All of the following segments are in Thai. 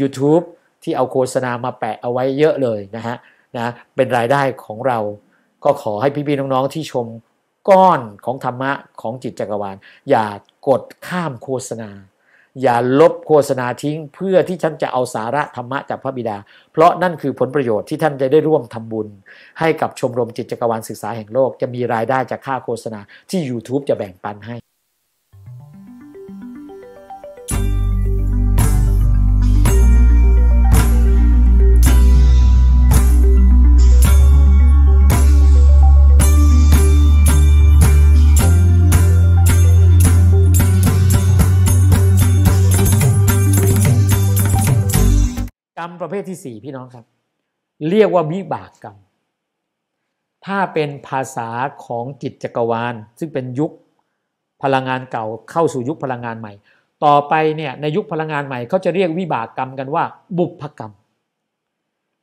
YouTube ที่เอาโฆษณามาแปะเอาไว้เยอะเลยนะฮะนะเป็นรายได้ของเราก็ขอให้พี่ๆน้องๆที่ชมก้อนของธรรมะของจิตจักรวาลอย่ากดข้ามโฆษณา อย่าลบโฆษณาทิ้งเพื่อที่ท่านจะเอาสาระธรรมะจากพระบิดา เพราะนั่นคือผลประโยชน์ที่ท่านจะได้ร่วมทำบุญ ให้กับชมรมจิตจักรวาลศึกษาแห่งโลก จะมีรายได้จากค่าโฆษณาที่ YouTube จะแบ่งปันให้กรรมประเภทที่สี่พี่น้องครับ เรียกว่าวิบากกรรม ถ้าเป็นภาษาของจิตจักรวาล ซึ่งเป็นยุคพลังงานเก่าเข้าสู่ยุคพลังงานใหม่ ต่อไปเนี่ยในยุคพลังงานใหม่เขาจะเรียกวิบากกรรมกันว่าบุพกรรม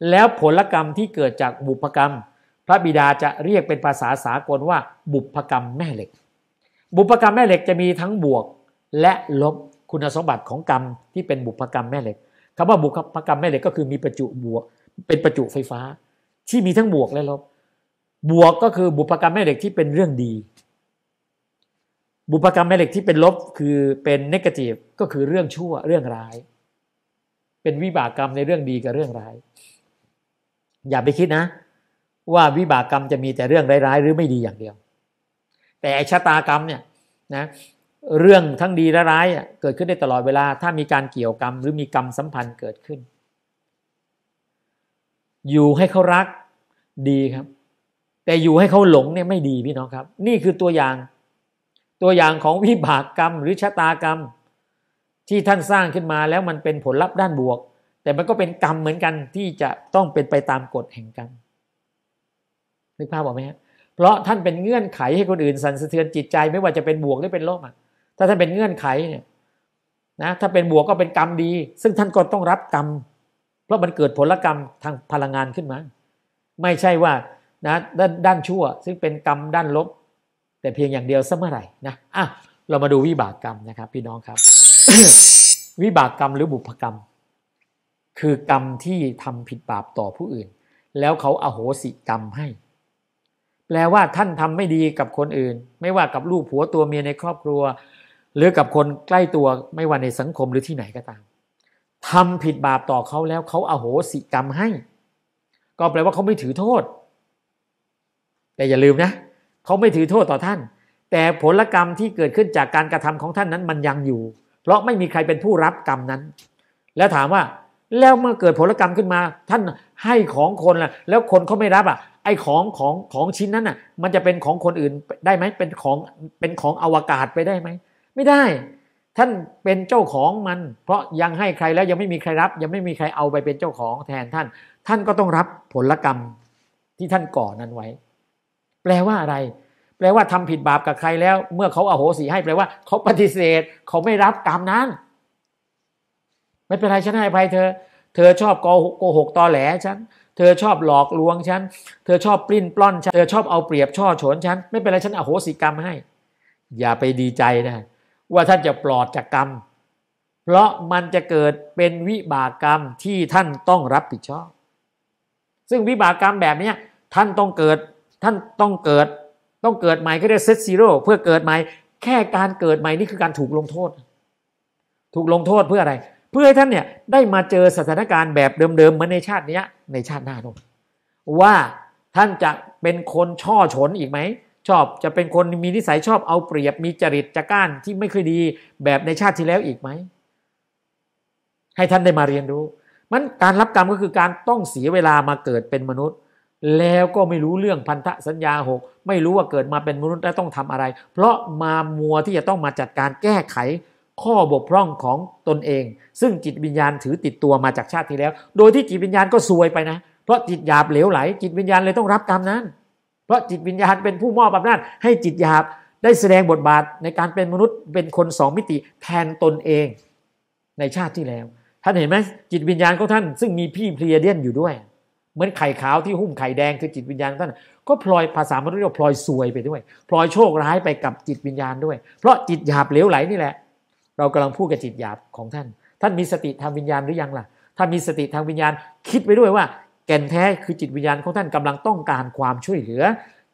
แล้วผลกรรมที่เกิดจากบุพกรรม พระบิดาจะเรียกเป็นภาษาสากลว่า บุพกรรมแม่เหล็ก บุพกรรมแม่เหล็ก จะมีทั้งบวกและลบคุณสมบัติของกรรม ที่เป็นบุพกรรมแม่เหล็กคำว่าบุคพกรรมแม่เหล็กก็คือมีประจุบวก เป็นประจุไฟฟ้า ที่มีทั้งบวกและลบบวกก็คือบุพกรรมแม่เหล็กที่เป็นเรื่องดีบุพกรรมแม่เหล็กที่เป็นลบคือเป็นนกาทีฟก็คือเรื่องชั่วเรื่องร้าย เป็นวิบากกรรมในเรื่องดีกับเรื่องร้าย อย่าไปคิดนะ ว่าวิบากกรรมจะมีแต่เรื่องร้ายๆ หรือไม่ดีอย่างเดียว แต่ชะตากรรมเนี่ย นะเรื่องทั้งดีและร้ายเกิดขึ้นได้ตลอดเวลา ถ้ามีการเกี่ยวกรรม หรือมีกรรมสัมพันธ์เกิดขึ้น อยู่ให้เขารักดีครับ แต่อยู่ให้เขาหลงเนี่ยไม่ดีพี่น้องครับ นี่คือตัวอย่าง ตัวอย่างของวิบากกรรม หรือชะตากรรม ที่ท่านสร้างขึ้นมาแล้วมันเป็นผลลัพธ์ด้านบวก แต่มันก็เป็นกรรมเหมือนกันที่จะต้องเป็นไปตามกฎแห่งกรรมนึกภาพออกไหมฮะเพราะท่านเป็นเงื่อนไขให้คนอื่นสั่นสะเทือนจิตใจไม่ว่าจะเป็นบวกหรือเป็นลบอ่ะถ้าท่านเป็นเงื่อนไขเนี่ยนะถ้าเป็นบวกก็เป็นกรรมดี ซึ่งท่านก็ต้องรับกรรมเพราะมันเกิดผลกรรมทางพลังงานขึ้นมา ไม่ใช่ว่า นะด้านด้านชั่ว ซึ่งเป็นกรรมด้านลบ แต่เพียงอย่างเดียวซะเมื่อไหร่นะอ่ะเรามาดูวิบากกรรมนะครับ พี่น้องครับ วิบากกรรมหรือบุพกรรม คือกรรมที่ทำผิดบาปต่อผู้อื่น แล้วเขาอาโหสิกรรมให้ แปลว่าท่านทำไม่ดีกับคนอื่น ไม่ว่ากับลูกผัวตัวเมียในครอบครัวหรือกับคนใกล้ตัวไม่ว่าในสังคมหรือที่ไหนก็ตามทำผิดบาปต่อเขาแล้ว เขาอาโหสิกรรมให้ ก็แปลว่าเขาไม่ถือโทษ แต่อย่าลืมนะเขาไม่ถือโทษต่อท่าน แต่ผลกรรมที่เกิดขึ้นจากการกระทำของท่านนั้นมันยังอยู่ เพราะไม่มีใครเป็นผู้รับกรรมนั้น แล้วถามว่า แล้วเมื่อเกิดผลกรรมขึ้นมาท่านให้ของคนล่ะแล้วคนเขาไม่รับอ่ะ ไอของของของชิ้นนั้นอ่ะ มันจะเป็นของคนอื่นได้ไหมเป็นของเป็นของอวกาศไปได้ไหมไม่ได้ ท่านเป็นเจ้าของมัน เพราะยังให้ใครแล้วยังไม่มีใครรับ ยังไม่มีใครเอาไปเป็นเจ้าของแทนท่าน ท่านก็ต้องรับผลกรรมที่ท่านก่อนนั้นไว้ แปลว่าอะไรแปลว่าทำผิดบาปกับใครแล้ว เมื่อเขาเอาโหสีให้แปลว่า เขาปฏิเสธ เขาไม่รับกรรมนั้น ไม่เป็นไร ฉันให้ภัยเธอ เธอชอบ โกหกตอแหลฉันเธอชอบหลอกลวงฉันเธอชอบปลิ้นปล้อนฉันเธอชอบเอาเปรียบช่อฉนฉันไม่เป็นไรฉันอโหสิกรรมให้ อย่าไปดีใจนะว่าท่านจะปลอดจากกรรม เพราะมันจะเกิดเป็นวิบากกรรมที่ท่านต้องรับผิดชอบ ซึ่งวิบากกรรมแบบนี้ท่านต้องเกิด ท่านต้องเกิด ต้องเกิดใหม่ก็เรียกเซตซีโร่เพื่อเกิดใหม่ แค่การเกิดใหม่นี่คือการถูกลงโทษ ถูกลงโทษเพื่ออะไร เพื่อให้ท่านเนี่ยได้มาเจอสถานการณ์แบบเดิมๆมานในชาตินี้ในชาติหน้าด้วยว่าท่านจะเป็นคนช่อฉนอีกไหมชอบจะเป็นคนมีนิสัยชอบเอาเปรียบมีจริตจะก้านที่ไม่ค่อยดีแบบในชาติที่แล้วอีกไหม ให้ท่านได้มาเรียนรู้มันการรับกรรมก็คือการต้องเสียเวลามาเกิดเป็นมนุษย์ แล้วก็ไม่รู้เรื่องพันธสัญญาหกไม่รู้ว่าเกิดมาเป็นมนุษย์แล้วต้องทำอะไร เพราะมามัวที่จะต้องมาจัดการแก้ไข ข้อบกพร่องของตนเอง ซึ่งจิตวิญญาณถือติดตัวมาจากชาติที่แล้ว โดยที่จิตวิญญาณก็ซวยไปนะเพราะจิตหยาบเหลวไหล จิตวิญญาณเลยต้องรับกรรมนั้นราะจิตวิญญาณเป็นผู้มอบอำนาจให้จิตหยาบได้แสดงบทบาทในการเป็นมนุษย์เป็นคนสองมิติแทนตนเองในชาติที่แล้วท่านเห็นไหมจิตวิญญาณของท่านซึ่งมีพี่เพลียเดียนอยู่ด้วย เหมือนไข่ขาวที่หุ้มไข่แดงคือจิตวิญญาณท่าน ก็พลอยภาษา มนุษย์เรียกพลอยซวยไปด้วย พลอยโชคร้ายไปกับจิตวิญญาณด้วยเพราะจิตหยาบเหลวไหลนี่แหละ เรากำลังพูดกับจิตหยาบของท่านท่านมีสติทางวิญญาณหรือยังล่ะ ถ้ามีสติทางวิญญาณคิดไปด้วยว่าแก่นแท้ คือจิตวิญญาณของท่านกำลังต้องการความช่วยเหลือ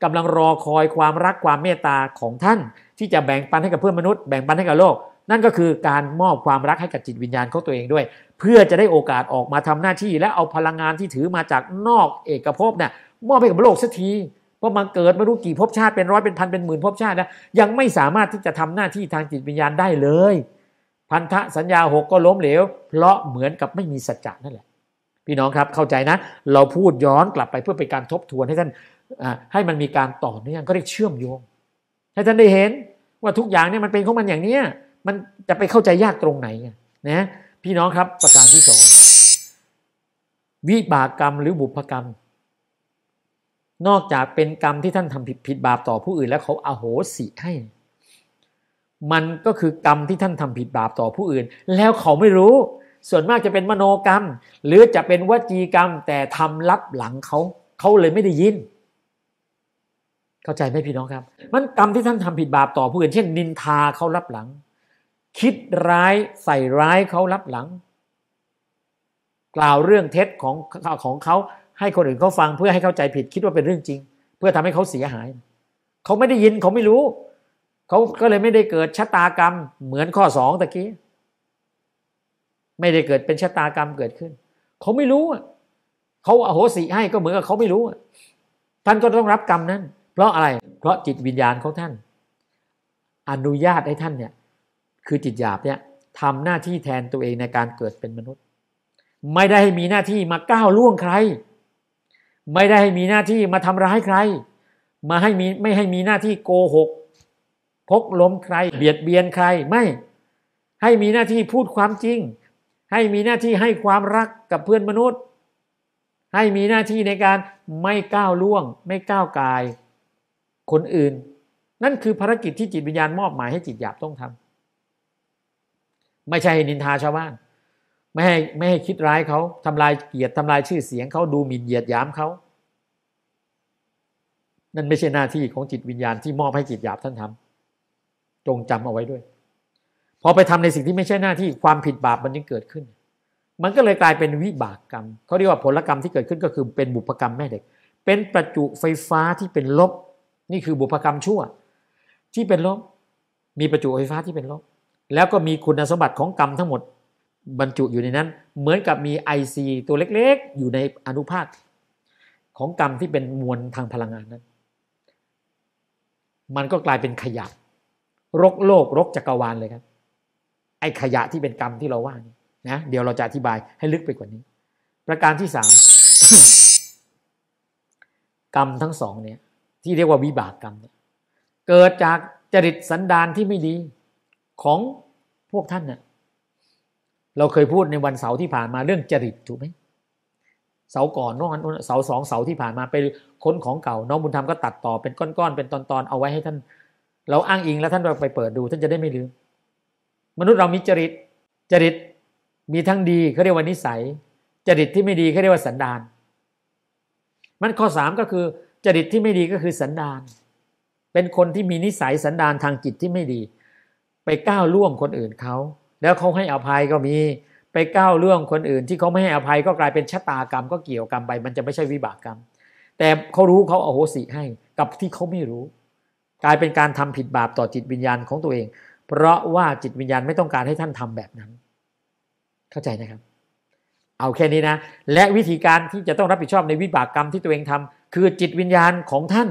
กำลังรอคอยความรักความเมตตาของท่าน ที่จะแบ่งปันให้กับเพื่อนมนุษย์ แบ่งปันให้กับโลก นั่นก็คือการมอบความรักให้กับจิตวิญญาณของตัวเองด้วย เพื่อจะได้โอกาสออกมาทำหน้าที่ และเอาพลังงานที่ถือมาจากนอกเอกภพเนี่ยมอบให้กับโลกสักทีเพราะมันเกิดไม่รู้กี่ภพชาติเป็นร้อยเป็นพันเป็นหมื่นภพชาตินะยังไม่สามารถที่จะทำหน้าที่ทางจิตวิญญาณได้เลย พันธะสัญญาหกก็ล้มเหลวเพราะเหมือนกับไม่มีสัจจะนั่นแหละพี่น้องครับเข้าใจนะ เราพูดย้อนกลับไปเพื่อเป็นการทบทวนให้ท่านให้มันมีการต่อเนื่องก็เรียกเชื่อมโยงให้ท่านได้เห็นว่าทุกอย่างเนี่ยมันเป็นของมันอย่างเนี้ยมันจะไปเข้าใจยากตรงไหนนะพี่น้องครับประการที่สองวิบากกรรมหรือบุพกรรม นอกจากเป็นกรรมที่ท่านทำผิดผิดบาปต่อผู้อื่นแล้วเขาอาโหสิให้ มันก็คือกรรมที่ท่านทำผิดบาปต่อผู้อื่น แล้วเขาไม่รู้ส่วนมากจะเป็นมโนกรรมหรือจะเป็นวจีกรรม แต่ทำรับหลังเขาเขาเลยไม่ได้ยิน เข้าใจไหมพี่น้องครับ มันกรรมที่ท่านทำผิดบาปต่อผู้อื่นเช่น นินทาเขารับหลัง คิดร้ายใส่ร้ายเขารับหลัง กล่าวเรื่องเท็จของของเขาให้คนอื่นเขาฟังเพื่อให้เข้าใจผิดคิดว่าเป็นเรื่องจริง เพื่อทำให้เขาเสียหายเขาไม่ได้ยินเขาไม่รู้เขาก็เลยไม่ได้เกิดชะตากรรมเหมือนข้อสองตะกี้ไม่ได้เกิดเป็นชะตากรรมเกิดขึ้น เขาไม่รู้เขาอโหสิให้ก็เหมือนกับเขาไม่รู้ท่านก็ต้องรับกรรมนั้นเพราะอะไร เพราะจิตวิญญาณของท่านอนุญาตให้ท่านเนี่ยคือจิตหยาบเนี่ยทำหน้าที่แทนตัวเองในการเกิดเป็นมนุษย์ ไม่ได้ให้มีหน้าที่มาก้าวล่วงใคร ไม่ได้ให้มีหน้าที่มาทำร้ายใคร มาให้มีไม่ให้มีหน้าที่โกหก พกล้มใคร เบียดเบียนใครไม่ให้มีหน้าที่พูดความจริงให้มีหน้าที่ให้ความรักกับเพื่อนมนุษย์ ให้มีหน้าที่ในการไม่ก้าวล่วง ไม่ก้าวกาย คนอื่น นั่นคือภารกิจที่จิตวิญญาณมอบหมายให้จิตหยาบต้องทำ ไม่ใช่หนินทาชาวบ้านไม่ให้ไม่ให้คิดร้ายเขาทำลายเกียรติทำลายชื่อเสียง เขาดูหมิ่นเหยียดยามเขา นั่นไม่ใช่หน้าที่ของจิตวิญญาณที่มอบให้จิตหยาบท่านทำ จงจำเอาไว้ด้วยอไปทำในสิ่งที่ไม่ใช่หน้าที่ความผิดบาปมันิ่งเกิดขึ้น มันก็เลยกลายเป็นวิบากกรรม เขาเรียกว่าผลกรรมที่เกิดขึ้นก็คือเป็นบุพกรรมแม่เด็ก เป็นประจุไฟฟ้าที่เป็นลบ นี่คือบุพกรรมชั่ว ที่เป็นลบ มีประจุไฟฟ้าที่เป็นลบ แล้วก็มีคุณสมบัติของกรรมทั้งหมด บรรจุอยู่ในนั้น เหมือนกับมีไอซีตัวเล็กๆ อยู่ในอนุภาคของกรรมที่เป็นมวลทางพลังงานนั้น มันก็กลายเป็นขยะ รกโลก รกจักรวาลเลยครับไอ้ขยะที่เป็นกรรมที่เราว่านี่นะเดี๋ยวเราจะอธิบายให้ลึกไปกว่านี้ ประการที่สามกรรมทั้งสอง เนี่ย ที่เรียกว่าวิบากกรรมเนี่ยเกิดจากจริตสันดาน ที่ไม่ดีของพวกท่านเนี่ยเราเคยพูดในวันเสาร์ที่ผ่านมาเรื่องจริตถูกไหมเสาก่อนนอกนั้นเสาสองเสาที่ผ่านมาไปค้นของเก่า น้องบุญธรรมก็ตัดต่อ เป็นก้อนๆเป็นตอนๆเอาไว้ให้ท่าน เราอ้างอิงแล้วท่านไปเปิดดู ท่านจะได้ไม่ลืมมนุษย์เรามีจริตจริตมีทั้งดีเขาเรียกว่านิสัยจริตที่ไม่ดีเขาเรียกว่าสันดาน มันข้อสามก็คือจริตที่ไม่ดีก็คือสันดาน เป็นคนที่มีนิสัยสันดานทางจิตที่ไม่ดี ไปก้าวล่วงคนอื่นเขา แล้วเขาให้อภัยก็มี ไปก้าวล่วงคนอื่น ที่เขาไม่ให้อภัยก็กลายเป็นชะตากรรมก็เกี่ยวกรรมไป มันจะไม่ใช่วิบากกรรม แต่เขารู้เขาอโหสิให้ กับที่เขาไม่รู้ กลายเป็นการทำผิดบาปต่อจิตวิญญาณของตัวเองเพราะว่าจิตวิญญาณไม่ต้องการให้ท่านทำแบบนั้น เข้าใจนะครับ เอาแค่นี้นะ และวิธีการที่จะต้องรับผิดชอบในวิบากกรรมที่ตัวเองทำ คือ จิตวิญญาณของท่าน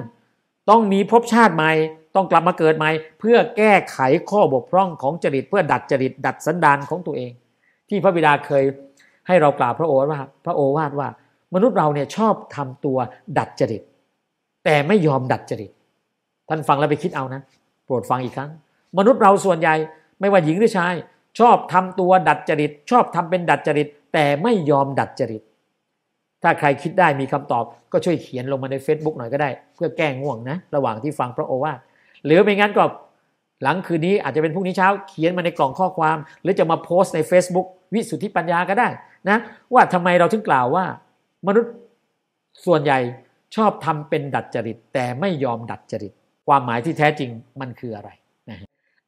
ต้องมีภพชาติใหม่ ต้องกลับมาเกิดใหม่ เพื่อแก้ไขข้อบกพร่องของจริตเพื่อดัดจริต ดัดสันดานของตัวเอง ที่พระบิดาเคยให้เรากล่าวพระโอษว่า พระโอวาทว่า มนุษย์เราเนี่ยชอบทำตัวดัดจริต แต่ไม่ยอมดัดจริต ท่านฟังแล้วไปคิดเอานะโปรดฟังอีกครั้งมนุษย์เราส่วนใหญ่ไม่ว่าหญิงหรือชาย ชอบทำตัวดัดจริต ชอบทำเป็นดัดจริต แต่ไม่ยอมดัดจริต ถ้าใครคิดได้มีคำตอบ ก็ช่วยเขียนลงมาใน Facebook หน่อยก็ได้ เพื่อแก้ง่วงนะ ระหว่างที่ฟังพระโอวาทหรือไม่งั้นก็หลังคืนนี้อาจจะเป็นพรุ่งนี้เช้าเขียนมาในกล่องข้อความ หรือจะมาโพสต์ใน Facebook วิสุทธิปัญญาก็ได้ นะ ว่าทำไมเราถึงกล่าวว่า มนุษย์ส่วนใหญ่ชอบทำเป็นดัดจริต แต่ไม่ยอมดัดจริตความหมายที่แท้จริงมันคืออะไร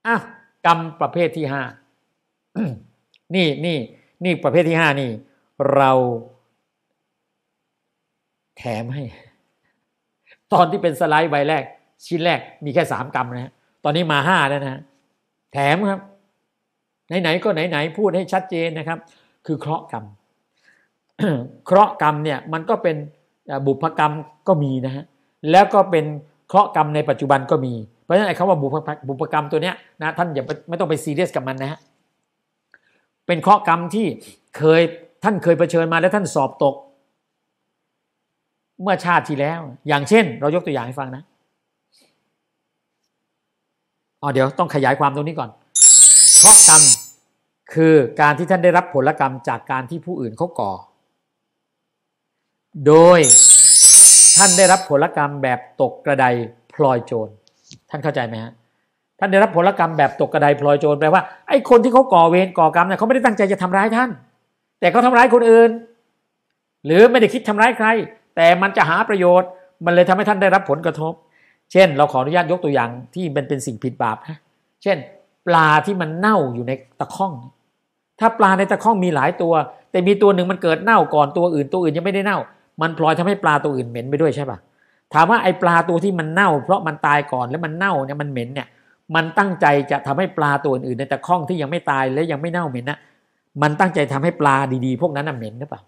อ้าวกรรมประเภทที่ห้านี่นี่นี่ประเภทที่ห้านี่เรา แถมให้ ตอนที่เป็นสไลด์ใบแรกชิ้นแรกมีแค่สามกรรมนะฮะตอนนี้มาห้าแล้วนะ แถมครับไหนๆก็ไหนๆพูดให้ชัดเจนนะครับ คือเคราะห์กรรมเคราะห์กรรมเนี่ย มันก็เป็นบุพกรรมก็มีนะฮะ แล้วก็เป็นเคราะห์กรรมในปัจจุบันก็มีเพราะฉะนั้นคำว่าบุพกรรมตัวเนี้ยนะท่านอย่าไม่ต้องไปซีเรียสกับมันนะฮะเป็นข้อกรรมที่เคยท่านเคยเผชิญมาและท่านสอบตก เมื่อชาติที่แล้ว อย่างเช่น เรายกตัวอย่างให้ฟังนะอ๋อเดี๋ยวต้องขยายความตรงนี้ก่อนข้อกรรมคือการที่ท่านได้รับผลกรรมจากการที่ผู้อื่นเขาก่อ โดยท่านได้รับผลกรรมแบบตกกระไดพลอยโจรท่านเข้าใจไหมฮะท่านได้รับผลกรรมแบบตกกระไดพลอยโจรแปลว่าไอ้คนที่เขาก่อเวรก่อกรรมเนี่ยเขาไม่ได้ตั้งใจจะทำร้ายท่าน แต่เขาทาร้ายคนอื่น หรือไม่ได้คิดทำร้ายใคร แต่มันจะหาประโยชน์มันเลยทำให้ท่านได้รับผลกระทบ เช่น เราขออนุญาตยกตัวอย่างที่มันเป็นสิ่งผิดบาปนะเช่น ปลาที่มันเน่าอยู่ในตะข้องถ้าปลาในตะข้องมีหลายตัว แต่มีตัวหนึ่งมันเกิดเน่าก่อนตัวอื่นตัวอื่นยังไม่ได้เน่า มันพลอยทำให้ปลาตัวอื่นเหม็นไปด้วยใช่ปะถามว่าไอปลาตัวที่มันเน่า เพราะมันตายก่อนแล้วมันเน่า เนี่ยมันเหม็นเนี่ย มันตั้งใจจะทำให้ปลาตัวอื่น ในตะข้องที่ยังไม่ตายและยังไม่เน่าเหม็นนะมันตั้งใจทำให้ปลาดีๆ พวกนั้นน่ะเหม็นหรือเปล่า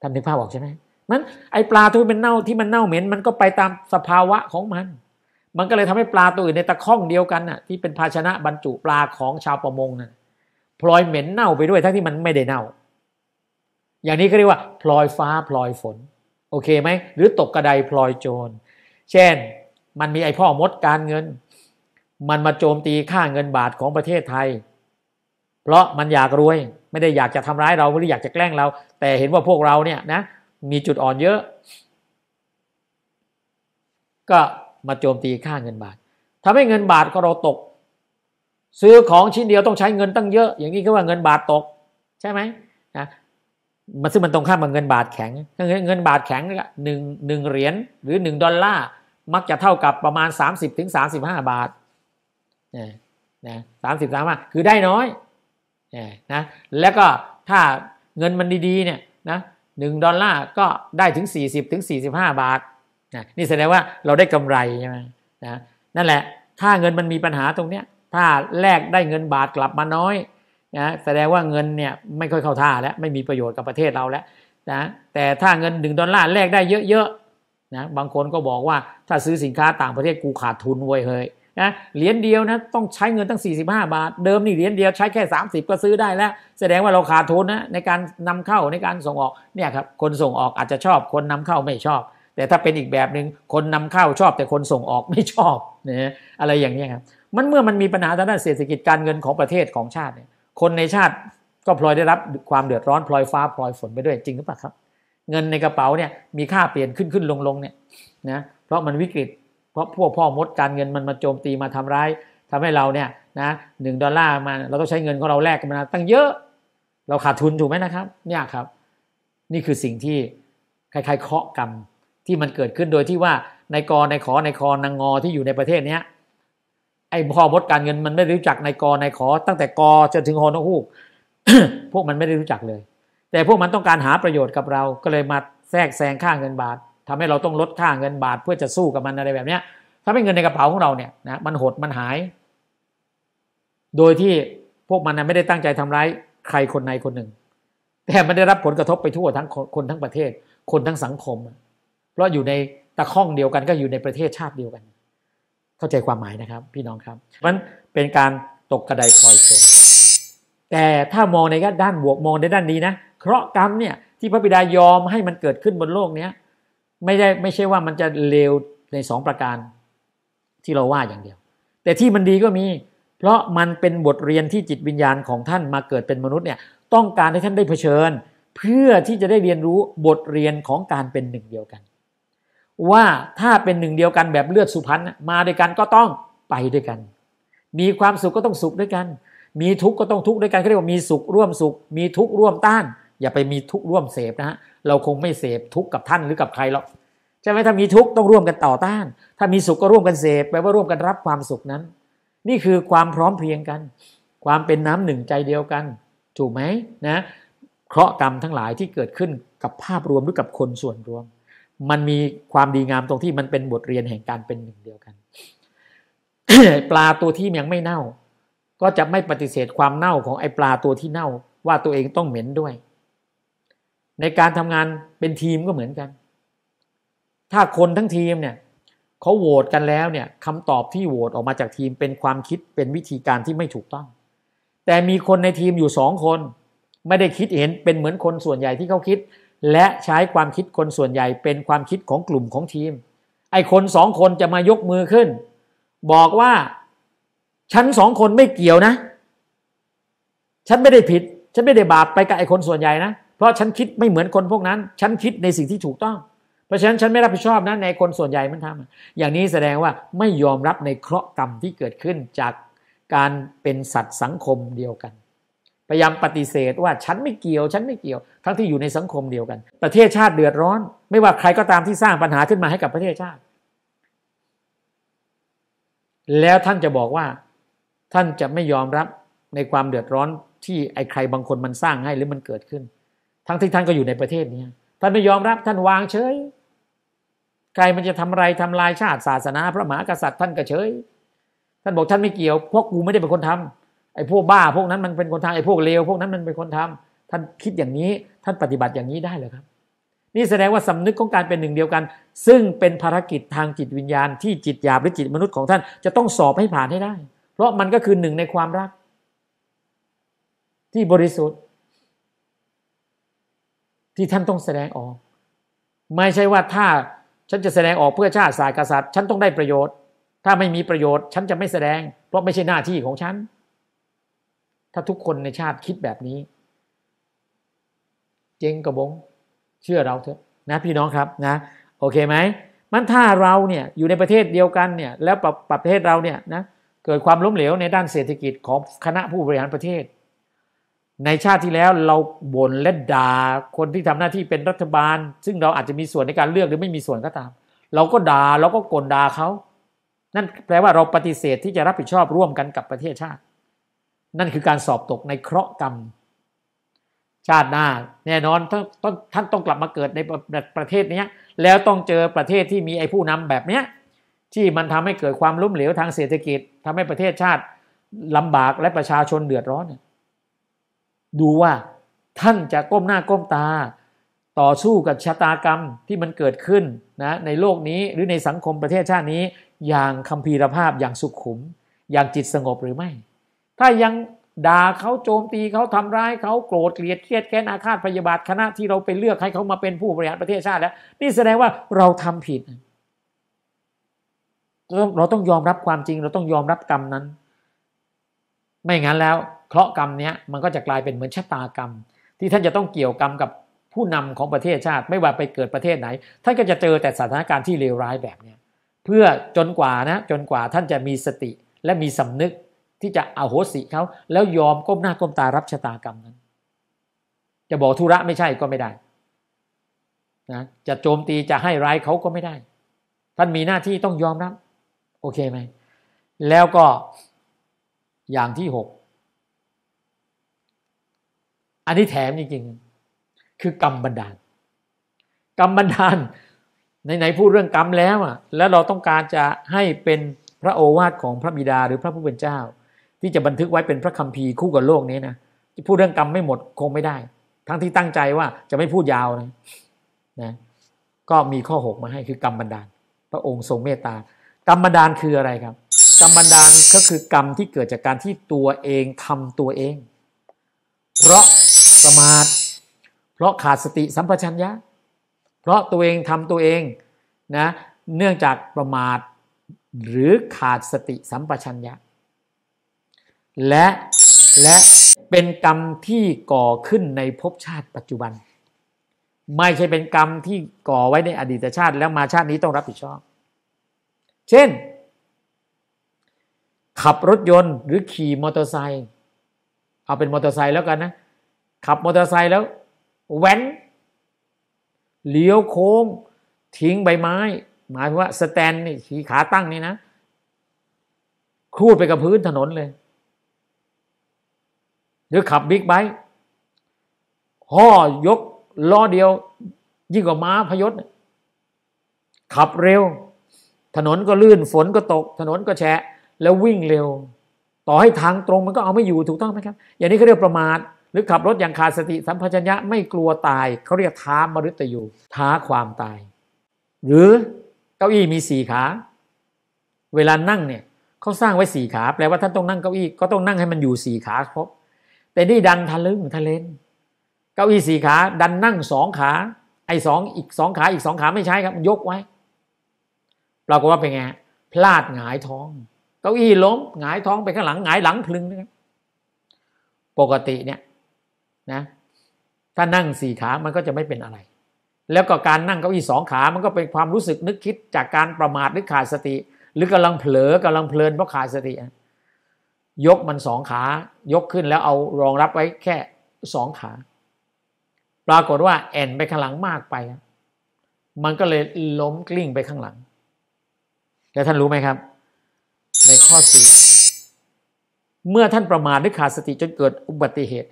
ท่านนึกภาพออกใช่ไหมมันไอปลาที่มันเน่าที่มันเน่าเหม็นมันก็ไปตามสภาวะของมัน มันก็เลยทำให้ปลาตัวอื่นในตะข้องเดียวกันน่ะ ที่เป็นภาชนะบรรจุปลาของชาวประมงน่ะพลอยเหม็นเน่าไปด้วยทั้งที่มันไม่ได้เน่า อย่างนี้เขาเรียกว่า พลอยฟ้าพลอยฝนโอเคไหมหรือตกกระไดพลอยโจร เช่นมันมีไอพ่อมดการเงิน มันมาโจมตีค่าเงินบาทของประเทศไทย เพราะมันอยาก รวยไม่ได้อยากจะทำร้ายเราหรืออยากจะแกล้งเราแต่เห็นว่าพวกเราเนี่ยนะมีจุดอ่อนเยอะ ก็มาโจมตีค่าเงินบาท ทำให้เงินบาทก็เราตก ซื้อของชิ้นเดียวต้องใช้เงินตั้งเยอะอย่างนี้ก็ว่าเงินบาทตก ใช่ไหมนะมันซึ่งมันตรงข้ามกับเงินบาทแข็ง เงินเงินบาทแข็งหนึ่งหนึ่งเหรียญหรือหนึ่งดอลลาร์มักจะเท่ากับประมาณ30ถึงสาสิบาทนะนะสามสิบสามาคือได้น้อยนะแล้วก็ถ้าเงินมันดีๆ เนี่ยนะหนึ่งดอลลาร์ก็ได้ถึง40ถึงสิบาทนะนี่แสดงว่าเราได้กำไรใช่ไหมนะนั่นแหละถ้าเงินมันมีปัญหาตรงเนี้ย ถ้าแลกได้เงินบาทกลับมาน้อยนะแสดงว่าเงินเนี่ยไม่ค่อยเข้าท่าแล้วไม่มีประโยชน์กับประเทศเราแล้วนะแต่ถ้าเงินดึงดอลลาร์แลกได้เยอะๆนะบางคนก็บอกว่าถ้าซื้อสินค้าต่างประเทศกูขาดทุนเว้ยเฮ้ยนะเหรียญเดียวนะต้องใช้เงินตั้ง 45 บาท เดิมนี่เหรียญเดียวใช้แค่ 30 ก็ซื้อได้แล้ว แสดงว่าเราขาดทุนนะในการนำเข้าในการส่งออกเนี่ยครับคนส่งออกอาจจะชอบคนนำเข้าไม่ชอบ แต่ถ้าเป็นอีกแบบหนึ่งคนนำเข้าชอบแต่คนส่งออกไม่ชอบนะอะไรอย่างนี้ครับมันเมื่อมันมีปัญหาทางด้านเศรษฐกิจการเงินของประเทศของชาติเนี่ยคนในชาติก็พลอยได้รับความเดือดร้อน พลอยฟ้า พลอยฝนไปด้วยจริงหรือเปล่าครับ เงินในกระเป๋าเนี่ยมีค่าเปลี่ยนขึ้นขึ้นลงลงเนี่ยนะเพราะมันวิกฤต เพราะพวกพ่อมดการเงินมันมาโจมตีมาทำร้าย ทำให้เราเนี่ยนะหนึ่งดอลลาร์มาเราต้องใช้เงินของเราแลกกันมาตั้งเยอะ เราขาดทุน ถูกไหมนะครับเนี่ยครับนี่คือสิ่งที่คล้ายๆเคาะกรรมที่มันเกิดขึ้นโดยที่ว่าในกรในขอในคอนางงอที่อยู่ในประเทศเนี้ยไอ้พ่อบดการ เงินมันไม่รู้จักนายกนายขอ ตั้งแต่กจนถึงฮอนฮูกพวกมันไม่ได้รู้จักเลย แต่พวกมันต้องการหาประโยชน์กับเรา ก็เลยมาแทรกแซงค่าเงินบาท ทำให้เราต้องลดค่าเงินบาทเพื่อจะสู้กับมันอะไรแบบเนี้ยถ้าเป็นเงินในกระเป๋าของเราเนี่ยนะมันหดมันหาย โดยที่พวกมันไม่ได้ตั้งใจทำร้ายใครคนในคนหนึ่ง แต่มันได้รับผลกระทบไปทั่วทั้งคนทั้งประเทศ คนทั้งสังคมเพราะอยู่ในตะข้องเดียวกันก็อยู่ในประเทศชาติเดียวกันเข้าใจความหมายนะครับ พี่น้องครับมันเป็นการตกกระไดพลอยโจรแต่ถ้ามองในด้านบวกมองในด้านดีนะเคราะห์กรรมเนี่ยที่พระบิดายอมให้มันเกิดขึ้นบนโลกเนี้ยไม่ได้ไม่ใช่ว่ามันจะเลวในสองประการที่เราว่าอย่างเดียว แต่ที่มันดีก็มี เพราะมันเป็นบทเรียนที่จิตวิญญาณของท่านมาเกิดเป็นมนุษย์เนี่ย ต้องการให้ท่านได้เผชิญ เพื่อที่จะได้เรียนรู้บทเรียนของการเป็นหนึ่งเดียวกันว่าถ้าเป็นหนึ่งเดียวกันแบบเลือดสุพรรณมาด้วยกันก็ต้องไปด้วยกัน มีความสุขก็ต้องสุขด้วยกัน มีทุกข์ก็ต้องทุกข์ด้วยกันเขาเรียกว่ามีสุขร่วมสุข มีทุกข์ร่วมต้าน อย่าไปมีทุกข์ร่วมเสพนะฮะเราคงไม่เสพทุกข์กับท่านหรือกับใครหรอกใช่ไหมถ้ามีทุกข์ต้องร่วมกันต่อต้าน ถ้ามีสุขก็ร่วมกันเสพแปลว่าร่วมกันรับความสุขนั้น นี่คือความพร้อมเพรียงกัน ความเป็นน้ำหนึ่งใจเดียวกัน ถูกไหมนะเคราะห์กรรมทั้งหลายที่เกิดขึ้นกับภาพรวมหรือกับคนส่วนรวมมันมีความดีงามตรงที่มันเป็นบทเรียนแห่งการเป็นหนึ่งเดียวกันปลาตัวที่ยังไม่เน่า ก็จะไม่ปฏิเสธความเน่าของไอปลาตัวที่เน่าว่าตัวเองต้องเหม็นด้วย ในการทำงานเป็นทีมก็เหมือนกัน ถ้าคนทั้งทีมเนี่ยเขาโหวตกันแล้วเนี่ยคำตอบที่โหวตออกมาจากทีมเป็นความคิดเป็นวิธีการที่ไม่ถูกต้อง แต่มีคนในทีมอยู่สองคน ไม่ได้คิดเห็นเป็นเหมือนคนส่วนใหญ่ที่เขาคิดและใช้ความคิดคนส่วนใหญ่เป็นความคิดของกลุ่มของทีม ไอ้คนสองคนจะมายกมือขึ้น บอกว่า ฉันสองคนไม่เกี่ยวนะ ฉันไม่ได้ผิด ฉันไม่ได้บาปไปกับไอ้คนส่วนใหญ่นะ เพราะฉันคิดไม่เหมือนคนพวกนั้น ฉันคิดในสิ่งที่ถูกต้องเพราะฉะนั้น ฉันไม่รับผิดชอบนะในคนส่วนใหญ่มันทำอย่างนี้แสดงว่าไม่ยอมรับในเคราะห์กรรมที่เกิดขึ้นจากการเป็นสัตว์สังคมเดียวกันพยายามปฏิเสธว่าฉันไม่เกี่ยวฉันไม่เกี่ยว ทั้งที่อยู่ในสังคมเดียวกันประเทศชาติเดือดร้อนไม่ว่าใครก็ตามที่สร้างปัญหาขึ้นมาให้กับประเทศชาติ แล้วท่านจะบอกว่า ท่านจะไม่ยอมรับในความเดือดร้อน ที่ไอ้ใครบางคนมันสร้างให้หรือมันเกิดขึ้น ทั้งที่ท่านก็อยู่ในประเทศนี้ท่านไม่ยอมรับท่านวางเฉยใครมันจะทำไรทำลายชาติ ศาสนาพระมหากษัตริย์ท่านก็เฉยท่านบอกท่านไม่เกี่ยวพวกกูไม่ได้เป็นคนทำไอ้ พวกบ้า พวกนั้นมันเป็นคนทำไอ้พวกเลวพวกนั้นมันเป็นคนทำ ท่านคิดอย่างนี้ ท่านปฏิบัติอย่างนี้ได้เหรอครับ นี่แสดงว่าสำนึกของการเป็นหนึ่งเดียวกัน ซึ่งเป็นภารกิจทางจิตวิญญาณที่จิตหยาบหรือจิตมนุษย์ของท่านจะต้องสอบให้ผ่านให้ได้ เพราะมันก็คือหนึ่งในความรัก ที่บริสุทธิ์ ที่ท่านต้องแสดงออก ไม่ใช่ว่าถ้าฉันจะแสดงออกเพื่อชาติศาสตร์กษัตริย์ ฉันต้องได้ประโยชน์ ถ้าไม่มีประโยชน์ฉันจะไม่แสดงเพราะไม่ใช่หน้าที่ของฉันถ้าทุกคนในชาติคิดแบบนี้ เจงกระบง เชื่อเราเถอะ นะ พี่น้องครับ นะโอเคไหม มันถ้าเราเนี่ยอยู่ในประเทศเดียวกันเนี่ย แล้วปรับประเทศเราเนี่ยนะเกิดความล้มเหลวในด้านเศรษฐกิจของคณะผู้บริหารประเทศ ในชาติที่แล้วเราบ่นและด่าคนที่ทำหน้าที่เป็นรัฐบาล ซึ่งเราอาจจะมีส่วนในการเลือก หรือไม่มีส่วนก็ตาม เราก็ด่าเราก็กลด่าเขานั่นแปลว่าเราปฏิเสธที่จะรับผิดชอบร่วมกันกับประเทศชาตินั่นคือการสอบตกในเคราะห์กรรม ชาติหน้าแน่นอนท่านต้องกลับมาเกิดในประเทศนี้แล้วต้องเจอประเทศที่มีไอ้ผู้นำแบบเนี้ย ที่มันทำให้เกิดความล้มเหลวทางเศรษฐกิจทำให้ประเทศชาติลำบากและประชาชนเดือดร้อนดูว่าท่านจะก้มหน้าก้มตาต่อสู้กับชะตากรรมที่มันเกิดขึ้นนะในโลกนี้หรือในสังคมประเทศชาตินี้อย่างคัมภีรภาพอย่างสุขขุม อย่างจิตสงบหรือไม่ถ้ายังด่าเขาโจมตีเขาทำร้ายเขาโกรธเกลียด เครียดแค้นอาฆาตพยาบาทคณะที่เราไปเลือกให้เขามาเป็นผู้บริหารประเทศชาติแล้วนี่แสดงว่าเราทำผิด เราต้องยอมรับความจริง เราต้องยอมรับกรรมนั้น ไม่งั้นแล้วเคราะกรรมเนี้ยมันก็จะกลายเป็นเหมือนชะตากรรม ที่ท่านจะต้องเกี่ยวกรรมกับผู้นำของประเทศชาติ ไม่ว่าไปเกิดประเทศไหนท่านก็จะเจอแต่สถานการณ์ที่เลวร้ายแบบเนี้ยเพื่อจนกว่านะ จนกว่าท่านจะมีสติและมีสำนึกที่จะอโหสิเขาแล้วยอมก้มหน้าก้มตารับชะตากรรมนั้น จะบอกธุระไม่ใช่ก็ไม่ได้นะจะโจมตีจะให้ร้ายเขาก็ไม่ได้ ท่านมีหน้าที่ต้องยอมรับ โอเคไหมแล้วก็อย่างที่หกอันนี้แถมจริงๆ คือกรรมบันดาล กรรมบันดาลไหนๆพูดเรื่องกรรมแล้วอ่ะแล้วเราต้องการจะให้เป็นพระโอวาทของพระบิดาหรือพระผู้เป็นเจ้าที่จะบันทึกไว้เป็นพระคัมภีร์คู่กับโลกนี้นะจะพูดเรื่องกรรมไม่หมดคงไม่ได้ ทั้งที่ตั้งใจว่าจะไม่พูดยาวนะนะก็มีข้อหกมาให้คือกรรมบันดาล พระองค์ทรงเมตตากรรมบันดาลคืออะไรครับ กรรมบันดาลก็คือกรรมที่เกิดจากการที่ตัวเองทำตัวเอง เพราะประมาทเพราะขาดสติสัมปชัญญะ เพราะตัวเองทำตัวเองนะเนื่องจากประมาทหรือขาดสติสัมปชัญญะและและเป็นกรรมที่ก่อขึ้นในภพชาติปัจจุบัน ไม่ใช่เป็นกรรมที่ก่อไว้ในอดีตชาติ แล้วมาชาตินี้ต้องรับผิดชอบเช่น ขับรถยนต์หรือขี่มอเตอร์ไซค์เอาเป็นมอเตอร์ไซค์แล้วกันนะ ขับมอเตอร์ไซค์แล้วแว้นเลี้ยวโค้งทิ้งใบไม้ หมายว่าสแตนนี่ขีขาตั้งนี่นะครูดไปกับพื้นถนนเลยรือขับบิ๊กไบค์ห่อยกล้อเดียว ยิ่งกว่าม้าพยศ ขับเร็ว ถนนก็ลื่นฝนก็ตก ถนนก็แฉะแล้ววิ่งเร็ว ต่อให้ทางตรงมันก็เอาไม่อยู่ถูกต้องไหมครับ อย่างนี้เขาเรียกประมาทหรือขับรถอย่างขาดสติ สัมปชัญญะ ไม่กลัวตายเขาเรียกท้า มรุตยูท้าความตาย หรือเก้าอี้มีสี่ขา เวลานั่งเนี่ยเขาสร้างไว้สี่ขา แปลว่าท่านต้องนั่งเก้าอี้ก็ต้องนั่งให้มันอยู่สี่ขาครบแต่นี่ดันทะลึ่งทะเลนเก้าอี้สี่ขา ดันนั่งสองขา ไอ้สองอีกสองขาอีกสองขาไม่ใช่ครับมันยกไว้ปรากฏว่าเป็นไงพลาดหงายท้อง เก้าอี้ล้ม หงายท้องไปข้างหลังหงายหลังพลึงนะครับปกติเนี่ยนะ ถ้านั่งสี่ขามันก็จะไม่เป็นอะไร แล้วก็การนั่งเก้าอี้สองขามันก็เป็นความรู้สึกนึกคิดจากการประมาทหรือขาดสติ หรือกำลังเผลอกำลังเพลินเพราะขาดสติอ่ะยกมันสองขา ยกขึ้นแล้วเอารองรับไว้แค่สองขา ปรากฏว่าแอนไปข้างหลังมากไป มันก็เลยล้มกลิ้งไปข้างหลัง แล้วท่านรู้ไหมครับ ในข้อสี่ เมื่อท่านประมาทหรือขาดสติจนเกิดอุบัติเหตุ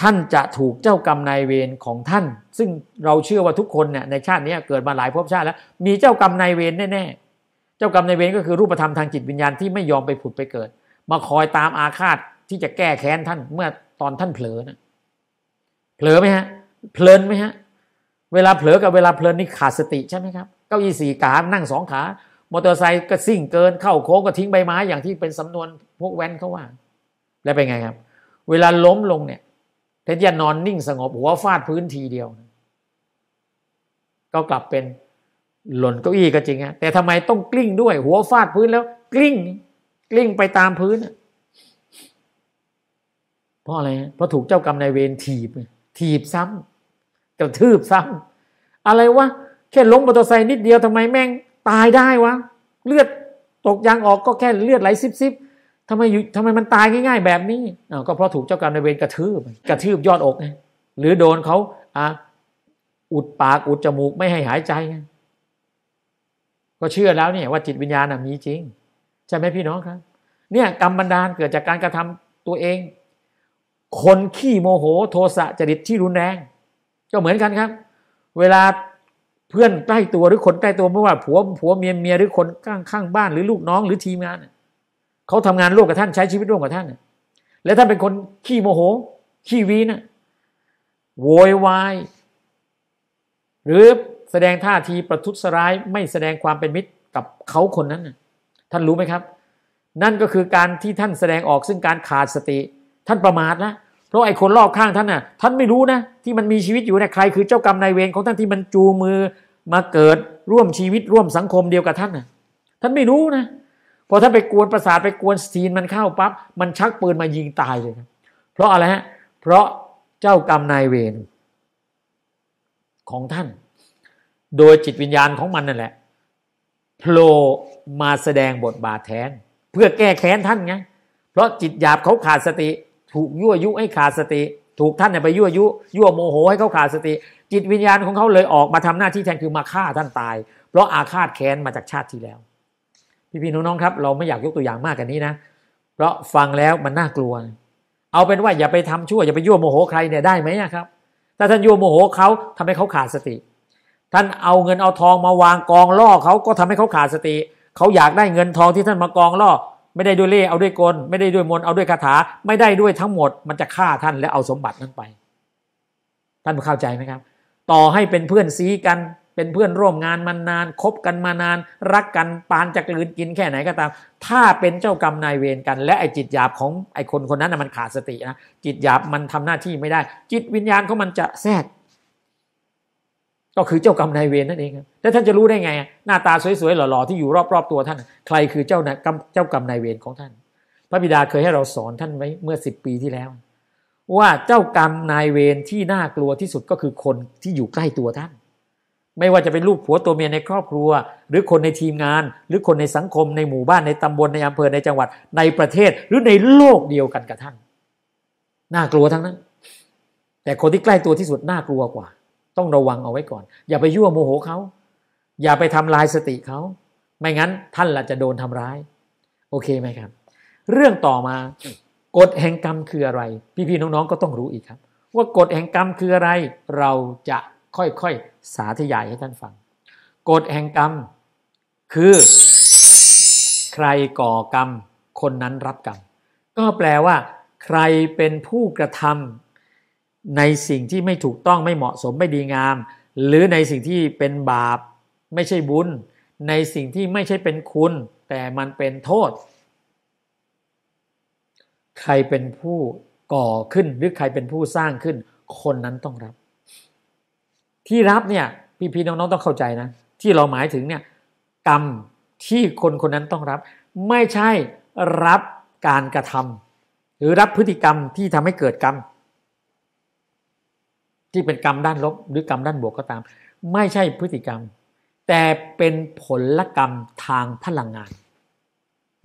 ท่านจะถูกเจ้ากรรมนายเวรของท่าน ซึ่งเราเชื่อว่าทุกคนเนี่ยในชาตินี้เกิดมาหลายภพชาติแล้ว มีเจ้ากรรมนายเวรแน่ๆเจ้ากรรมนายเวรก็คือรูปธรรมทางจิตวิญญาณที่ไม่ยอมไปผุดไปเกิดมาคอยตามอาฆาตที่จะแก้แค้นท่านเมื่อตอนท่านเผลอนะเผลอไหมฮะเพลินไหมฮะ เวลาเผลอกับเวลาเพลินนี่ขาดสติใช่ไหมครับ เก้าอี้สี่ขา นั่งสองขา มอเตอร์ไซค์ก็ซิ่งเกินเข้าโค้งก็ทิ้งใบไม้อย่างที่เป็นสำนวนพวกแว่นเขาว่า แล้วเป็นไงครับ เวลาล้มลงเนี่ย เทนจะนอนนิ่งสงบหัวฟาดพื้นทีเดียว ก็กลับเป็นหล่นเก้าอี้ก็จริงฮะแต่ทำไมต้องกลิ้งด้วยหัวฟาดพื้นแล้วกลิ้งกลิ้งไปตามพื้น เพราะอะไรเพราะถูกเจ้ากรรมนายเวรถีบถีบซ้ำกระทืบซ้ำ อะไรวะแค่ล้มมอเตอร์ไซค์นิดเดียวทำไมแม่งตายได้วะ เลือดตกยางออกก็แค่เลือดไหลซิบซิบทำไมอยู่ทำไมมันตายง่ายๆแบบนี้อาก็เพราะถูกเจ้ากรรมนายเวรกระทืบกระทืบ ยอดอกไงหรือโดนเขาอ่ะอุดปากอุดจมูกไม่ให้หายใจก็เชื่อแล้วเนี่ยว่าจิตวิญญาณมีจริงใช่ไหมพี่น้องครับ เนี่ยกรรมบันดาลเกิดจากการกระทำตัวเอง คนขี้โมโห โทสะจริตที่รุนแรงก็เหมือนกันครับ เวลาเพื่อนใกล้ตัวหรือคนใกล้ตัวไม่ว่าผัวผัวเมียเมียหรือคนข้างข้างบ้านหรือลูกน้องหรือทีมงานเขาทำงานร่วมกับท่านใช้ชีวิตร่วมกับท่านแล้วท่านเป็นคนขี้โมโหขี้วีนะโวยวายหรือแสดงท่าทีประทุษร้ายไม่แสดงความเป็นมิตรกับเขาคนนั้นท่านรู้ไหมครับ นั่นก็คือการที่ท่านแสดงออกซึ่งการขาดสติ ท่านประมาทนะเพราะไอ้คนรอบข้างท่านน่ะ ท่านไม่รู้นะ ที่มันมีชีวิตอยู่เนี่ยใครคือ เจ้ากรรมนายเวรของท่านที่มันจูมือมาเกิดร่วมชีวิตร่วมสังคมเดียวกับท่านน่ะท่านไม่รู้นะ พอท่านไปกวนประสาทไปกวนสตีนมันเข้าปั๊บมันชักปืนมายิงตายเลยนะเพราะอะไรฮะเพราะเจ้ากรรมนายเวรของท่าน โดยจิตวิญญาณของมันนั่นแหละโผล่มาแสดงบทบาทแทนเพื่อแก้แค้นท่านไงเพราะจิตหยาบเขาขาดสติ ถูกยั่วยุให้ขาดสติ ถูกท่านไปยั่วยุยั่วโมโหให้เขาขาดสติ จิตวิญญาณของเขาเลยออกมาทำหน้าที่แทนคือมาฆ่าท่านตาย เพราะอาฆาตแค้นมาจากชาติที่แล้ว พี่่น้องๆครับเราไม่อยากยกตัวอย่างมากกันนี้นะเพราะฟังแล้วมันน่ากลัวเอาเป็นว่าอย่าไปทำชั่วอย่าไปยั่วโมโหใครเนี่ยได้ไหมครับ ถ้าท่านยั่วโมโหเขาทำให้เขาขาดสติท่านเอาเงินเอาทองมาวางกองล่อเขาก็ทำให้เขาขาดสติ เขาอยากได้เงินทองที่ท่านมากองล่อ ไม่ได้ด้วยเล่เอาด้วยกล ไม่ได้ด้วยมนเอาด้วยคาถา ไม่ได้ด้วยทั้งหมด มันจะฆ่าท่านและเอาสมบัตินั้นไป ท่านเข้าใจไหมครับ ต่อให้เป็นเพื่อนซีกัน เป็นเพื่อนร่วมงานมานาน คบกันมานาน รักกันปานจะกลืนกินแค่ไหนก็ตาม ถ้าเป็นเจ้ากรรมนายเวรกันและไอจิตหยาบของไอ้คนคนนั้นนะมันขาดสตินะจิตหยาบมันทำหน้าที่ไม่ได้ จิตวิญญาณของมันจะแทรกก็คือเจ้ากรรมนายเวรนั่นเองแล้วท่านจะรู้ได้ไง หน้าตาสวยๆหล่อๆที่อยู่รอบ ๆ ตัวท่าน ใครคือเจ้าเจ้ากรรมนายเวรของท่าน พระบิดาเคยให้เราสอนท่านไว้เมื่อสิบปีที่แล้ว ว่าเจ้ากรรมนายเวรที่น่ากลัวที่สุดก็คือคนที่อยู่ใกล้ตัวท่าน ไม่ว่าจะเป็นลูกผัวตัวเมียในครอบครัว หรือคนในทีมงาน หรือคนในสังคมในหมู่บ้านในตำบลในอำเภอในจังหวัดในประเทศ หรือในโลกเดียวกันกับท่านน่ากลัวทั้งนั้น แต่คนที่ใกล้ตัวที่สุดน่ากลัวกว่าต้องระวังเอาไว้ก่อนอย่าไปยั่วโมโหเขา อย่าไปทำลายสติเขา ไม่งั้นท่านละจะโดนทำร้าย โอเคไหมครับ เรื่องต่อมา กฎแห่งกรรมคืออะไร พี่ๆน้องๆก็ต้องรู้อีกครับ ว่ากฎแห่งกรรม คืออะไร เราจะค่อยๆ สาธยายให้ท่านฟัง กฎแห่งกรรมคือ ใครก่อกรรมคนนั้นรับกรรมก็แปลว่า ใครเป็นผู้กระทำในสิ่งที่ไม่ถูกต้องไม่เหมาะสมไม่ดีงาม หรือในสิ่งที่เป็นบาปไม่ใช่บุญ ในสิ่งที่ไม่ใช่เป็นคุณแต่มันเป็นโทษ ใครเป็นผู้ก่อขึ้นหรือใครเป็นผู้สร้างขึ้น คนนั้นต้องรับ ที่รับเนี่ยพี่ๆน้องๆต้องเข้าใจนะที่เราหมายถึงเนี่ยกรรมที่คนคนนั้นต้องรับ ไม่ใช่รับการกระทำ หรือรับพฤติกรรมที่ทำให้เกิดกรรมที่เป็นกรรมด้านลบหรือกรรมด้านบวกก็ตาม ไม่ใช่พฤติกรรม แต่เป็นผลกรรมทางพลังงาน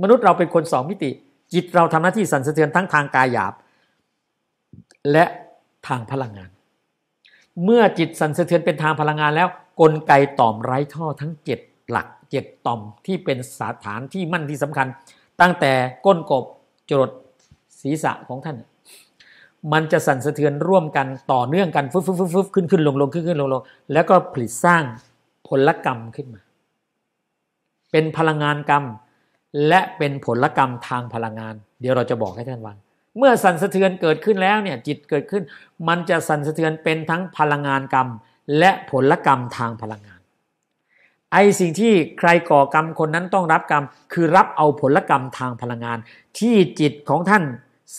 มนุษย์เราเป็นคนสองมิติ จิตเราทำหน้าที่สั่นสะเทือนทั้งทางกายหยาบและทางพลังงาน เมื่อจิตสั่นสะเทือนเป็นทางพลังงานแล้วกลไกต่อมไร้ท่อทั้ง 7 หลัก7ต่อมที่เป็นสาฐานที่มั่นที่สำคัญ ตั้งแต่ก้นกบจรดศีรษะของท่านมันจะสั่นสะเทือนร่วมกันต่อเนื่องกันฟึ๊บฟึ๊บฟึบฟึบขึ้นขึ้นลงลงขึ้นขึ้นลงลงแล้วก็ผลิตสร้างผลกรรมขึ้นมา เป็นพลังงานกรรม และเป็นผลกรรมทางพลังงาน เดี๋ยวเราจะบอกให้ท่านฟัง เมื่อสั่นสะเทือนเกิดขึ้นแล้วเนี่ยจิตเกิดขึ้น มันจะสั่นสะเทือนเป็นทั้งพลังงานกรรม และผลกรรมทางพลังงานไอสิ่งที่ใครก่อกรรมคนนั้นต้องรับกรรมคือรับเอาผลกรรมทางพลังงานที่จิตของท่าน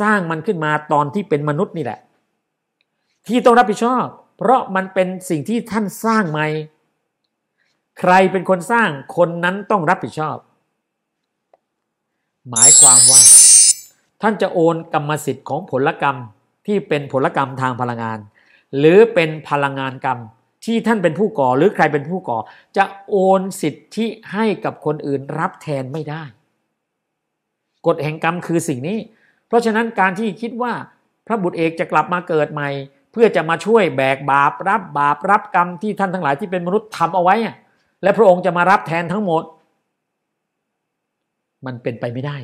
สร้างมันขึ้นมาตอนที่เป็นมนุษย์นี่แหละ ที่ต้องรับผิดชอบ เพราะมันเป็นสิ่งที่ท่านสร้างใหม่ใครเป็นคนสร้างคนนั้นต้องรับผิดชอบ หมายความว่า ท่านจะโอนกรรมสิทธิ์ของผลกรรมที่เป็นผลกรรมทางพลังงาน หรือเป็นพลังงานกรรมที่ท่านเป็นผู้ก่อหรือใครเป็นผู้ก่อ จะโอนสิทธิให้กับคนอื่นรับแทนไม่ได้ กฎแห่งกรรมคือสิ่งนี้เพราะฉะนั้นการที่คิดว่าพระบุตรเอกจะกลับมาเกิดใหม่ เพื่อจะมาช่วยแบกบาป รับบาปรับกรรมที่ท่านทั้งหลายที่เป็นมนุษย์ทำเอาไว้และพระองค์จะมารับแทนทั้งหมด มันเป็นไปไม่ได้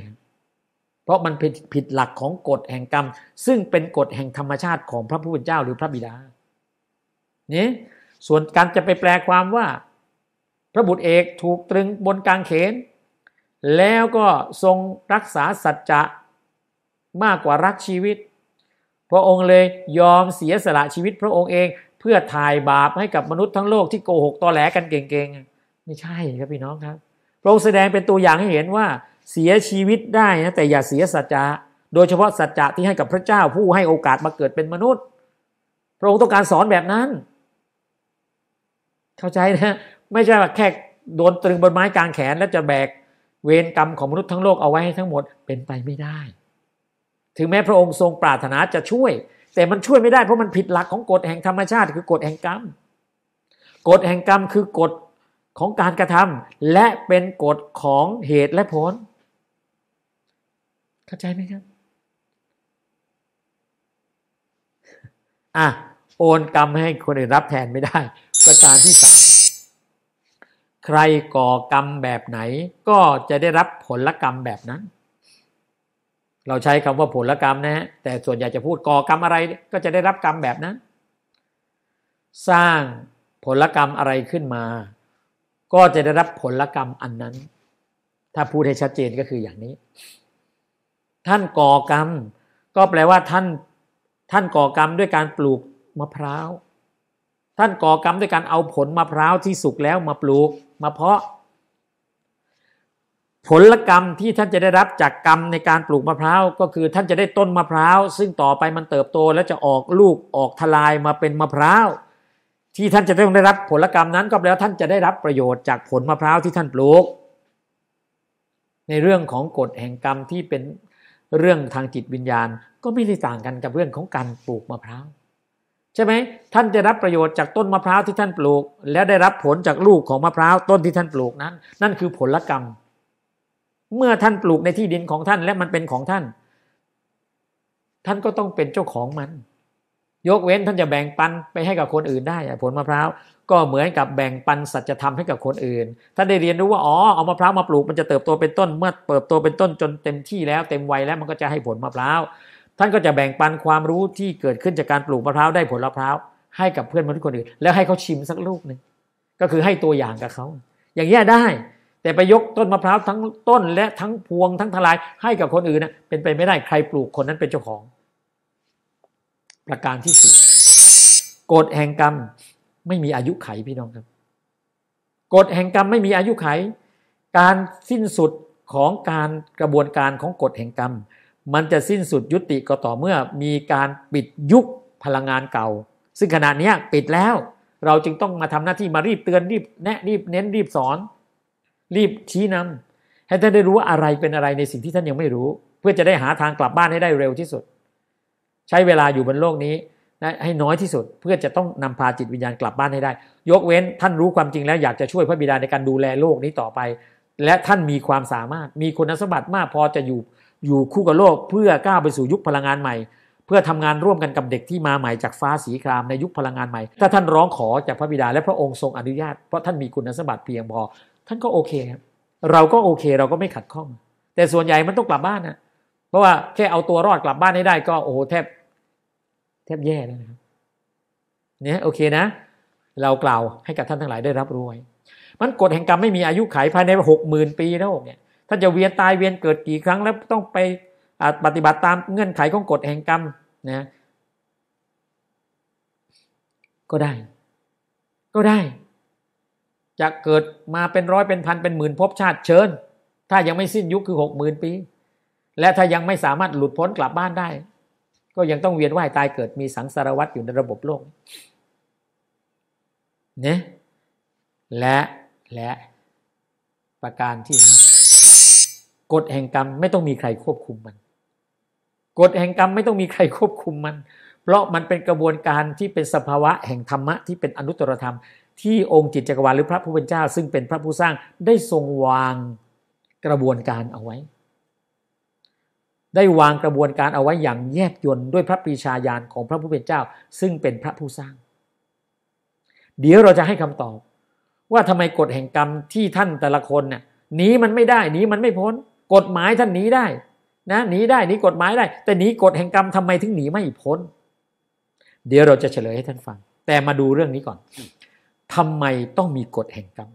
เพราะมันผ็นผิดหลักของกฎแห่งกรรม ซึ่งเป็นกฎแห่งธรรมชาติของพระผู้เป็นเจ้า หรือพระบิดาเนี่ส่วนการจะไปแปลความว่า พระบุตรเอกถูกตรึงบนกางเขน แล้วก็ทรงรักษาสัจจะมากกว่ารักชีวิต พระองค์เลยยอมเสียสละชีวิต พระองค์เองเพื่อถ่ายบาปให้กับมนุษย์ทั้งโลกที่โกหกตอแหลกันเก่ง ๆ ไม่ใช่ครับพี่น้องครับพระองค์แสดงเป็นตัวอย่างให้เห็นว่าเสียชีวิตได้นะแต่อย่าเสียสัจจะโดยเฉพาะสัจจะที่ให้กับพระเจ้าผู้ให้โอกาสมาเกิดเป็นมนุษย์ พระองค์ต้องการสอนแบบนั้น เข้าใจนะไม่ใช่ว่าแค่โดนตรึงบนไม้กลางแขนแล้วจะแบกเวรกรรมของมนุษย์ทั้งโลกเอาไว้ให้ทั้งหมดเป็นไปไม่ได้ถึงแม้พระองค์ทรงปรารถนาจะช่วย แต่มันช่วยไม่ได้เพราะมันผิดหลักของกฎแห่งธรรมชาติคือ กฎแห่งกรรม กฎแห่งกรรมคือกฎของการกระทำ และเป็นกฎของเหตุและผล เข้าใจไหมครับอ่ะโอนกรรมให้คนอื่นรับแทนไม่ได้ ประการที่สามใครก่อกรรมแบบไหน ก็จะได้รับผลกรรมแบบนั้นเราใช้คำว่าผลกรรมนะฮะ แต่ส่วนใหญ่จะพูดก่อกรรมอะไร ก็จะได้รับกรรมแบบนั้น สร้างผลกรรมอะไรขึ้นมา ก็จะได้รับผลกรรมอันนั้น ถ้าพูดให้ชัดเจนก็คืออย่างนี้ ท่านก่อกรรมก็แปลว่าท่านท่านก่อกรรมด้วยการปลูกมะพร้าว ท่านก่อกรรมด้วยการเอาผลมะพร้าวที่สุกแล้วมาปลูก มาเพาะผลกรรมที่ท่านจะได้รับจากกรรมในการปลูกมะพร้าว ก็คือท่านจะได้ต้นมะพร้าวซึ่งต่อไปมันเติบโต และจะออกลูกออกทลายมาเป็นมะพร้าวที่ท่านจะต้องได้รับผลกรรมนั้นก็แล้วท่านจะได้รับประโยชน์จากผลมะพร้าวที่ท่านปลูก ในเรื่องของกฎแห่งกรรมที่เป็นเรื่องทางจิตวิญญาณ ก็ไม่ได้ต่างกันกับเรื่องของการปลูกมะพร้าวใช่ไหมท่านจะรับประโยชน์จากต้นมะพร้าวที่ท่านปลูก และได้รับผลจากลูกของมะพร้าวต้นที่ท่านปลูกนั้น นั่นคือผลกรรมเมื่อท่านปลูกในที่ดินของท่านและมันเป็นของท่าน ท่านก็ต้องเป็นเจ้าของมัน ยกเว้นท่านจะแบ่งปันไปให้กับคนอื่นได้ผลมะพร้าวก็เหมือนกับแบ่งปันสัจธรรมให้กับคนอื่นท่านได้เรียนรู้ว่าอ๋อเอามะพร้าวมาปลูกมันจะเติบโตเป็นต้น เมื่อเติบโตเป็นต้นจนเต็มที่แล้วเต็มวัยแล้ว มันก็จะให้ผลมะพร้าวท่านก็จะแบ่งปันความรู้ที่เกิดขึ้นจากการปลูกมะพร้าวได้ผลมะพร้าวให้กับเพื่อนมนุษย์คนอื่น แล้วให้เขาชิมสักลูกหนึ่งก็คือให้ตัวอย่างกับเขาอย่างนี้ได้แต่ไปยกต้นมะพร้าวทั้งต้นและทั้งพวงทั้งทลายให้กับคนอื่นนะเป็นไปไม่ได้ใครปลูกคนนั้นเป็นเจ้าของ ประการที่สี่กฎแห่งกรรมไม่มีอายุไข พี่น้องครับกฎแห่งกรรมไม่มีอายุไข การสิ้นสุดของการกระบวนการของกฎแห่งกรรมมันจะสิ้นสุดยุติก็ต่อเมื่อมีการปิดยุคพลังงานเก่า ซึ่งขณะนี้ปิดแล้วเราจึงต้องมาทำหน้าที่มารีบเตือนรีบแนะรีบเน้นรีบสอนรีบชี้นำ ให้ท่านได้รู้ว่าอะไรเป็นอะไรในสิ่งที่ท่านยังไม่รู้ เพื่อจะได้หาทางกลับบ้านให้ได้เร็วที่สุด ใช้เวลาอยู่บนโลกนี้ให้น้อยที่สุดเพื่อจะต้องนำพาจิตวิญญาณกลับบ้านให้ได้ ยกเว้นท่านรู้ความจริงแล้วอยากจะช่วยพระบิดาในการดูแลโลกนี้ต่อไป และท่านมีความสามารถมีคุณสมบัติมากพอจะอยู่อยู่คู่กับโลกเพื่อก้าวไปสู่ยุคพลังงานใหม่ เพื่อทำงานร่วมกันกับเด็กที่มาใหม่จากฟ้าสีครามในยุคพลังงานใหม่ ถ้าท่านร้องขอจากพระบิดา และพระองค์ทรงอนุญาตเพราะท่านมีคุณสมบัติเพียงพอท่านก็โอเคครับเราก็โอเค เราก็ไม่ขัดข้องแต่ส่วนใหญ่มันต้องกลับบ้านนะเพราะว่าแค่เอาตัวรอดกลับบ้านให้ได้ก็โอ้โหแทบ แทบแย่แล้วนะครับ เนี่ยโอเคนะ เรากล่าวให้กับท่านทั้งหลายได้รับรู้ไว้มันกฎแห่งกรรมไม่มีอายุขัยภายในหกหมื่นปีแล้วเนี่ยท่านจะเวียนตายเวียนเกิดกี่ครั้ง แล้วต้องไปปฏิบัติตามเงื่อนไขของกฎแห่งกรรมนะ ก็ได้ก็ได้จะเกิดมาเป็นร้อยเป็นพันเป็นหมื่นภพชาติเชิญ ถ้ายังไม่สิ้นยุคคือหกหมื่นปีและถ้ายังไม่สามารถหลุดพ้นกลับบ้านได้ ก็ยังต้องเวียนว่ายตายเกิดมีสังสารวัฏอยู่ในระบบโลกเนี่ยและและประการที่ห้ากฎแห่งกรรมไม่ต้องมีใครควบคุมมัน กฎแห่งกรรมไม่ต้องมีใครควบคุมมัน เพราะมันเป็นกระบวนการที่เป็นสภาวะแห่งธรรมะที่เป็นอนุตตรธรรมที่องค์จิตจักรวาลหรือพระผู้เป็นเจ้าซึ่งเป็นพระผู้สร้างได้ทรงวางกระบวนการเอาไว้ ได้วางกระบวนการเอาไว้อย่างแยบยนด้วยพระปรีชาญาณของพระผู้เป็นเจ้า ซึ่งเป็นพระผู้สร้าง เดี๋ยวเราจะให้คำตอบว่าทำไมกฎแห่งกรรมที่ท่านแต่ละคนน่ะหนีมันไม่ได้หนีมันไม่พ้น กฎหมายท่านหนีได้ นะหนีได้หนีกฎหมายได้ แต่หนีกฎแห่งกรรมทำไมถึงหนีไม่พ้น เดี๋ยวเราจะเฉลยให้ท่านฟัง แต่มาดูเรื่องนี้ก่อนทำไมต้องมีกฎแห่งกรรม